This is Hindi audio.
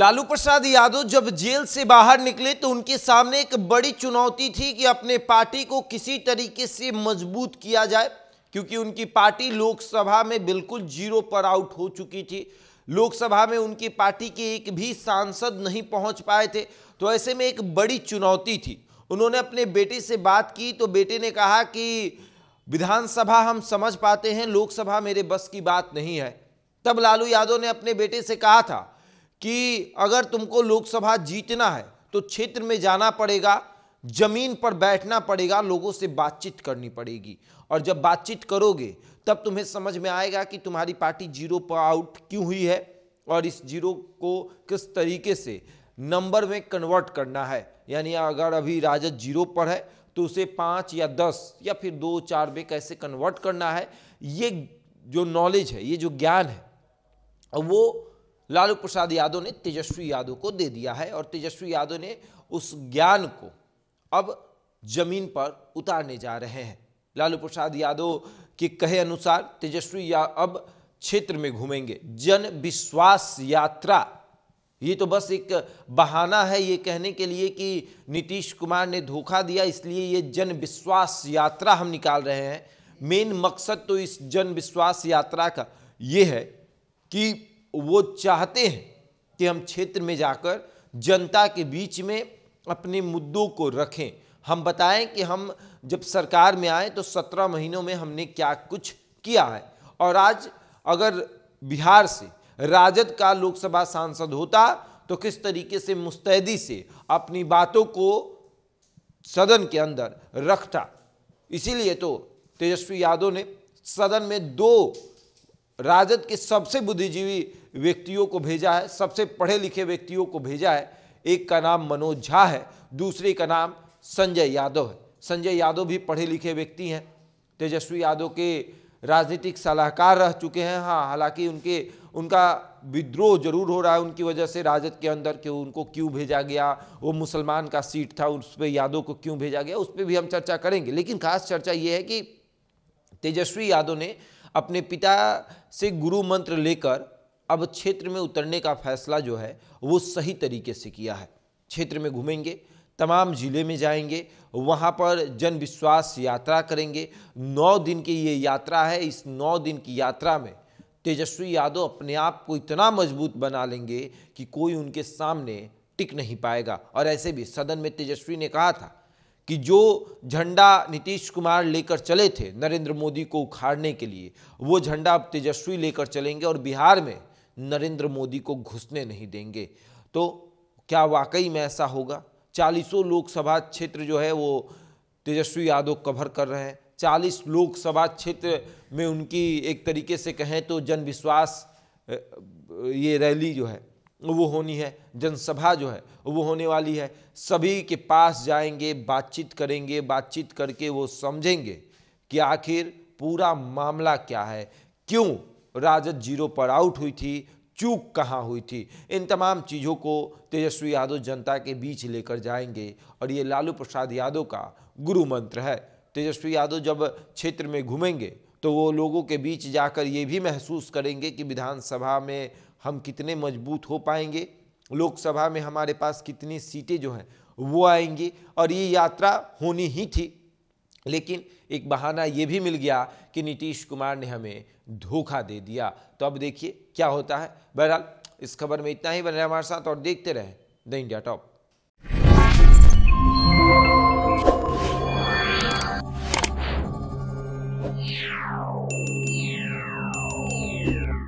लालू प्रसाद यादव जब जेल से बाहर निकले तो उनके सामने एक बड़ी चुनौती थी कि अपने पार्टी को किसी तरीके से मजबूत किया जाए क्योंकि उनकी पार्टी लोकसभा में बिल्कुल जीरो पर आउट हो चुकी थी लोकसभा में उनकी पार्टी के एक भी सांसद नहीं पहुंच पाए थे तो ऐसे में एक बड़ी चुनौती थी उन्होंने अपने बेटे से बात की तो बेटे ने कहा कि विधानसभा हम समझ पाते हैं लोकसभा मेरे बस की बात नहीं है तब लालू यादव ने अपने बेटे से कहा था कि अगर तुमको लोकसभा जीतना है तो क्षेत्र में जाना पड़ेगा जमीन पर बैठना पड़ेगा लोगों से बातचीत करनी पड़ेगी और जब बातचीत करोगे तब तुम्हें समझ में आएगा कि तुम्हारी पार्टी जीरो पर आउट क्यों हुई है और इस जीरो को किस तरीके से नंबर में कन्वर्ट करना है यानी अगर अभी राजद जीरो पर है तो उसे पाँच या दस या फिर दो चार में कैसे कन्वर्ट करना है ये जो नॉलेज है ये जो ज्ञान है वो लालू प्रसाद यादव ने तेजस्वी यादव को दे दिया है और तेजस्वी यादव ने उस ज्ञान को अब जमीन पर उतारने जा रहे हैं लालू प्रसाद यादव के कहे अनुसार तेजस्वी या अब क्षेत्र में घूमेंगे जन विश्वास यात्रा ये तो बस एक बहाना है ये कहने के लिए कि नीतीश कुमार ने धोखा दिया इसलिए ये जन विश्वास यात्रा हम निकाल रहे हैं मेन मकसद तो इस जन विश्वास यात्रा का ये है कि वो चाहते हैं कि हम क्षेत्र में जाकर जनता के बीच में अपने मुद्दों को रखें हम बताएं कि हम जब सरकार में आए तो सत्रह महीनों में हमने क्या कुछ किया है और आज अगर बिहार से राजद का लोकसभा सांसद होता तो किस तरीके से मुस्तैदी से अपनी बातों को सदन के अंदर रखता इसीलिए तो तेजस्वी यादव ने सदन में दो राजद के सबसे बुद्धिजीवी व्यक्तियों को भेजा है सबसे पढ़े लिखे व्यक्तियों को भेजा है एक का नाम मनोज झा है दूसरे का नाम संजय यादव है संजय यादव भी पढ़े लिखे व्यक्ति हैं तेजस्वी यादव के राजनीतिक सलाहकार रह चुके हैं हाँ हालांकि उनके उनका विद्रोह जरूर हो रहा है उनकी वजह से राजद के अंदर क्यों उनको क्यों भेजा गया वो मुसलमान का सीट था उस पर यादव को क्यों भेजा गया उस पर भी हम चर्चा करेंगे लेकिन खास चर्चा ये है कि तेजस्वी यादव ने अपने पिता से गुरु मंत्र लेकर अब क्षेत्र में उतरने का फैसला जो है वो सही तरीके से किया है क्षेत्र में घूमेंगे तमाम ज़िले में जाएंगे वहाँ पर जन विश्वास यात्रा करेंगे नौ दिन की ये यात्रा है इस नौ दिन की यात्रा में तेजस्वी यादव अपने आप को इतना मजबूत बना लेंगे कि कोई उनके सामने टिक नहीं पाएगा और ऐसे भी सदन में तेजस्वी ने कहा था कि जो झंडा नीतीश कुमार लेकर चले थे नरेंद्र मोदी को उखाड़ने के लिए वो झंडा अब तेजस्वी लेकर चलेंगे और बिहार में नरेंद्र मोदी को घुसने नहीं देंगे तो क्या वाकई में ऐसा होगा चालीसों लोकसभा क्षेत्र जो है वो तेजस्वी यादव कवर कर रहे हैं चालीस लोकसभा क्षेत्र में उनकी एक तरीके से कहें तो जन विश्वास ये रैली जो है वो होनी है जनसभा जो है वो होने वाली है सभी के पास जाएंगे बातचीत करेंगे बातचीत करके वो समझेंगे कि आखिर पूरा मामला क्या है क्यों राजद जीरो पर आउट हुई थी चूक कहाँ हुई थी इन तमाम चीज़ों को तेजस्वी यादव जनता के बीच लेकर जाएंगे और ये लालू प्रसाद यादव का गुरु मंत्र है तेजस्वी यादव जब क्षेत्र में घूमेंगे तो वो लोगों के बीच जाकर ये भी महसूस करेंगे कि विधानसभा में हम कितने मजबूत हो पाएंगे लोकसभा में हमारे पास कितनी सीटें जो हैं वो आएंगी और ये यात्रा होनी ही थी लेकिन एक बहाना ये भी मिल गया कि नीतीश कुमार ने हमें धोखा दे दिया तो अब देखिए क्या होता है बहरहाल इस खबर में इतना ही बन रहा है हमारे साथ और देखते रहें द इंडिया टॉप Yeah.